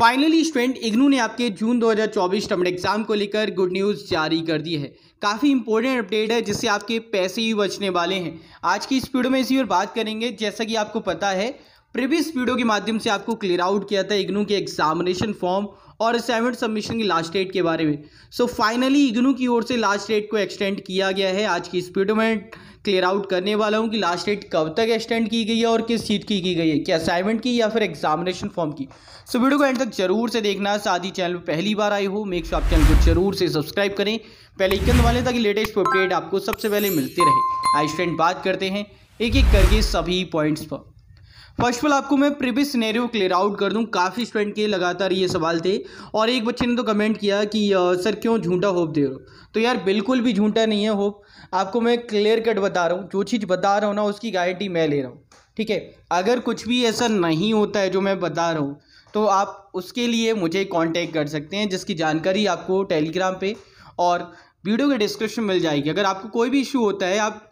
finally student IGNOU ने आपके जून 2024 term exam को लेकर गुड न्यूज़ जारी कर दी है काफ़ी इंपॉर्टेंट अपडेट है जिससे आपके पैसे ही बचने वाले हैं आज की इस वीडियो में इसी और बात करेंगे जैसा कि आपको पता है प्रीवियस वीडियो के माध्यम से आपको क्लियर आउट किया था इग्नू के एग्जामिनेशन फॉर्म और असाइनमेंट सबमिशन की लास्ट डेट के बारे में सो फाइनली इग्नू की ओर से लास्ट डेट को एक्सटेंड किया गया है आज की स्पीड में क्लियर आउट करने वाला हूँ कि लास्ट डेट कब तक एक्सटेंड की गई है और किस सीट की की गई है क्या असाइनमेंट की या फिर एग्जामिनेशन फॉर्म की सो वीडियो को एंड तक जरूर से देखना साथ ही चैनल पर पहली बार आई हो मेक श्योर आप चैनल को जरूर से सब्सक्राइब करें पहले इकन वाले ताकि लेटेस्ट अपडेट आपको सबसे पहले मिलते रहे आई स्टेंड बात करते हैं एक एक करके सभी पॉइंट्स पर फर्स्ट ऑफ ऑल आपको मैं प्रीवियस सिनेरियो क्लियर आउट कर दूं काफ़ी स्टूडेंट के लगातार ये सवाल थे और एक बच्चे ने तो कमेंट किया कि सर क्यों झूठा होप दे रहे हो तो यार बिल्कुल भी झूठा नहीं है होप आपको मैं क्लियर कट बता रहा हूँ जो चीज़ बता रहा हूँ ना उसकी गारंटी मैं ले रहा हूँ ठीक है अगर कुछ भी ऐसा नहीं होता है जो मैं बता रहा हूँ तो आप उसके लिए मुझे कॉन्टैक्ट कर सकते हैं जिसकी जानकारी आपको टेलीग्राम पर और वीडियो के डिस्क्रिप्शन मिल जाएगी अगर आपको कोई भी इशू होता है आप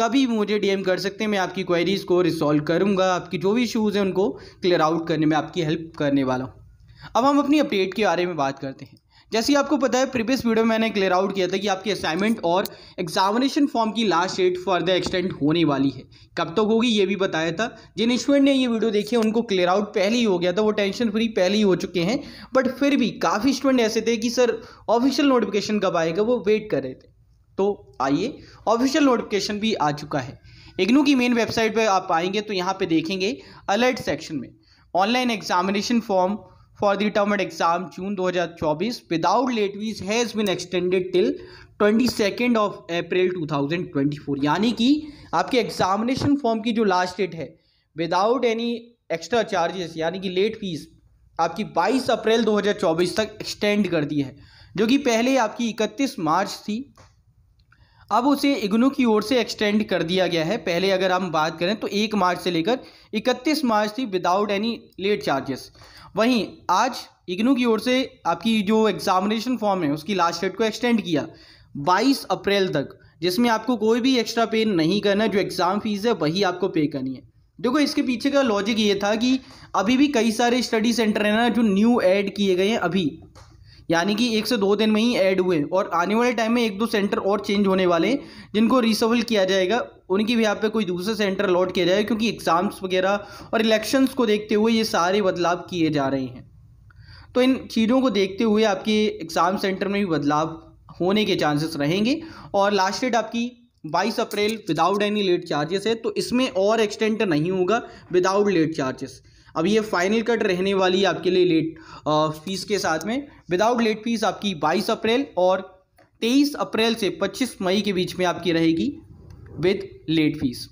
कभी मुझे डीएम कर सकते हैं मैं आपकी क्वेरीज़ को रिसॉल्व करूँगा आपकी जो भी इशूज़ हैं उनको क्लियर आउट करने में आपकी हेल्प करने वाला हूँ अब हम अपनी अपडेट के बारे में बात करते हैं जैसे आपको पता है प्रीवियस वीडियो में मैंने क्लियर आउट किया था कि आपकी असाइनमेंट और एग्जामिनेशन फॉर्म की लास्ट डेट फर्दर एक्सटेंड होने वाली है कब तक तो होगी ये भी बताया था जिन स्टूडेंट ने ये वीडियो देखी है उनको क्लियर आउट पहले ही हो गया था वो टेंशन फ्री पहले ही हो चुके हैं बट फिर भी काफ़ी स्टूडेंट ऐसे थे कि सर ऑफिशियल नोटिफिकेशन कब आएगा वो वेट कर रहे थे तो आइए ऑफिशियल नोटिफिकेशन भी आ चुका है इग्नू की मेन वेबसाइट पर आप आएंगे तो यहाँ पे देखेंगे अलर्ट सेक्शन में online examination form for the term end exam June 2024 without late fees has been extended till twenty second of April 2024 यानी कि आपके एग्जामिनेशन फॉर्म की जो लास्ट डेट है विदाउट एनी एक्स्ट्रा चार्जेस यानी कि लेट फीस आपकी 22 अप्रैल 2024 तक एक्सटेंड कर दी है जो कि पहले आपकी 31 मार्च थी अब उसे इग्नू की ओर से एक्सटेंड कर दिया गया है पहले अगर हम बात करें तो एक मार्च से लेकर इकतीस मार्च थी विदाउट एनी लेट चार्जेस वहीं आज इग्नू की ओर से आपकी जो एग्जामिनेशन फॉर्म है उसकी लास्ट डेट को एक्सटेंड किया 22 अप्रैल तक जिसमें आपको कोई भी एक्स्ट्रा पे नहीं करना जो एग्ज़ाम फीस है वही आपको पे करनी है देखो इसके पीछे का लॉजिक ये था कि अभी भी कई सारे स्टडी सेंटर हैं ना जो न्यू ऐड किए गए हैं अभी यानी कि एक से दो दिन में ही ऐड हुए और आने वाले टाइम में एक दो सेंटर और चेंज होने वाले जिनको रिसवल किया जाएगा उनकी भी यहाँ पे कोई दूसरे सेंटर अलॉट किया जाएगा क्योंकि एग्ज़ाम्स वगैरह और इलेक्शंस को देखते हुए ये सारे बदलाव किए जा रहे हैं तो इन चीज़ों को देखते हुए आपके एग्ज़ाम सेंटर में भी बदलाव होने के चांसेस रहेंगे और लास्ट डेट आपकी बाईस अप्रैल विदाउट एनी लेट चार्जेस है तो इसमें और एक्सटेंड नहीं होगा विदाउट लेट चार्जेस अब ये फाइनल कट रहने वाली आपके लिए लेट फीस के साथ में विदाउट लेट फीस आपकी 22 अप्रैल और 23 अप्रैल से 25 मई के बीच में आपकी रहेगी विद लेट फीस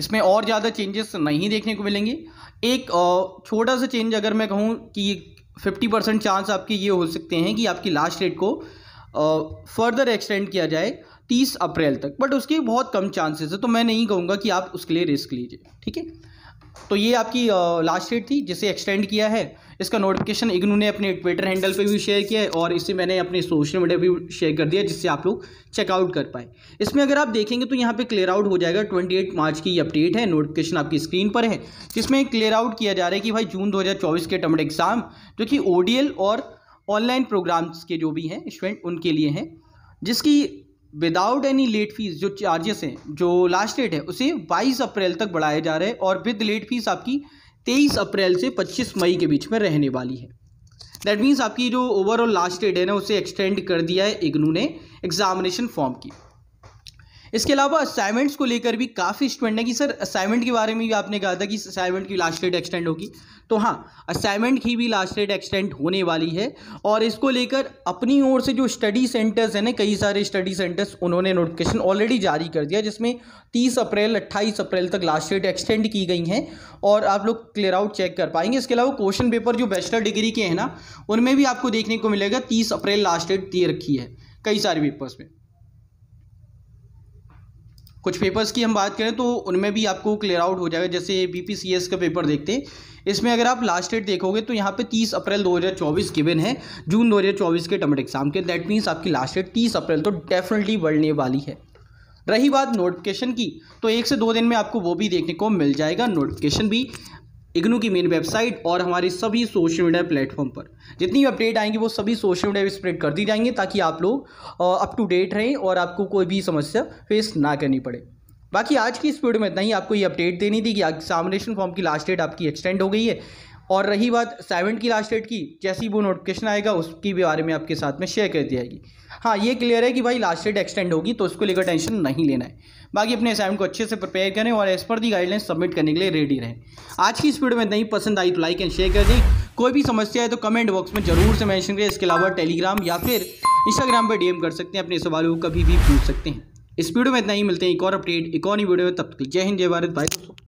इसमें और ज़्यादा चेंजेस नहीं देखने को मिलेंगे एक छोटा सा चेंज अगर मैं कहूँ कि फिफ्टी परसेंट चांस आपके ये हो सकते हैं कि आपकी लास्ट डेट को फर्दर एक्सटेंड किया जाए तीस अप्रैल तक बट उसके बहुत कम चांसेस है तो मैं नहीं कहूँगा कि आप उसके लिए रिस्क लीजिए ठीक है तो ये आपकी लास्ट डेट थी जिसे एक्सटेंड किया है इसका नोटिफिकेशन इग्नू ने अपने ट्विटर हैंडल पे भी शेयर किया है और इसे मैंने अपने सोशल मीडिया पर भी शेयर कर दिया जिससे आप लोग चेकआउट कर पाए इसमें अगर आप देखेंगे तो यहाँ पे क्लियर आउट हो जाएगा 28 मार्च की अपडेट है नोटिफिकेशन आपकी स्क्रीन पर है जिसमें क्लियर आउट किया जा रहा है कि भाई जून दो के टर्म एग्ज़ाम जो कि ओ और ऑनलाइन प्रोग्राम्स के जो भी हैं स्टूडेंट उनके लिए हैं जिसकी विदाउट एनी लेट फीस जो चार्जेस हैं जो लास्ट डेट है उसे 22 अप्रैल तक बढ़ाया जा रहा है और विद लेट फीस आपकी 23 अप्रैल से 25 मई के बीच में रहने वाली है दैट मीन्स आपकी जो ओवरऑल लास्ट डेट है ना उसे एक्सटेंड कर दिया है इग्नू ने एग्जामिनेशन फॉर्म की इसके अलावा असाइनमेंट्स को लेकर भी काफ़ी स्टूडेंट हैं कि सर असाइनमेंट के बारे में भी आपने कहा था कि असाइनमेंट की लास्ट डेट एक्सटेंड होगी तो हाँ असाइनमेंट की भी लास्ट डेट एक्सटेंड होने वाली है और इसको लेकर अपनी ओर से जो स्टडी सेंटर्स हैं ना कई सारे स्टडी सेंटर्स उन्होंने नोटिफिकेशन ऑलरेडी जारी कर दिया जिसमें तीस अप्रैल अट्ठाईस अप्रैल तक लास्ट डेट एक्सटेंड की गई हैं और आप लोग क्लियर आउट चेक कर पाएंगे इसके अलावा क्वेश्चन पेपर जो बैचलर डिग्री के हैं ना उनमें भी आपको देखने को मिलेगा तीस अप्रैल लास्ट डेट दे रखी है कई सारे पेपर्स में कुछ पेपर्स की हम बात करें तो उनमें भी आपको क्लियर आउट हो जाएगा जैसे बी पी सी एस का पेपर देखते हैं इसमें अगर आप लास्ट डेट देखोगे तो यहाँ पे 30 अप्रैल 2024 गिवन है जून 2024 के टमेट एग्जाम के दैट मीन्स आपकी लास्ट डेट 30 अप्रैल तो डेफिनेटली बढ़ने वाली है रही बात नोटिफिकेशन की तो एक से दो दिन में आपको वो भी देखने को मिल जाएगा नोटिफिकेशन भी इग्नू की मेन वेबसाइट और हमारे सभी सोशल मीडिया प्लेटफॉर्म पर जितनी भी अपडेट आएंगी वो सभी सोशल मीडिया पर स्प्रेड कर दी जाएंगी ताकि आप लोग अप टू डेट रहें और आपको कोई भी समस्या फेस ना करनी पड़े बाकी आज की इस वीडियो में इतना ही आपको ये अपडेट देनी थी कि एग्जामिनेशन फॉर्म की लास्ट डेट आपकी एक्सटेंड हो गई है और रही बात सेवन की लास्ट डेट की जैसे ही वो नोटिफिकेशन आएगा उसकी भी बारे में आपके साथ में शेयर कर दी जाएगी हाँ ये क्लियर है कि भाई लास्ट डेट एक्सटेंड होगी तो उसको लेकर टेंशन नहीं लेना है बाकी अपने असाइनमेंट को अच्छे से प्रिपेयर करें और एज पर दी गाइडलाइन सबमिट करने के लिए रेडी रहें आज की स्पीड में नहीं पसंद आई तो लाइक एंड शेयर कर दें कोई भी समस्या है तो कमेंट बॉक्स में जरूर से मैंशन करें इसके अलावा टेलीग्राम या फिर इंस्टाग्राम पर डीएम कर सकते हैं अपने सवालों को कभी भी पूछ सकते हैं इस वीडियो में इतना ही मिलते हैं एक और अपडेट एक और ही वीडियो में तब तक जय हिंद जय भारत भाई दोस्तों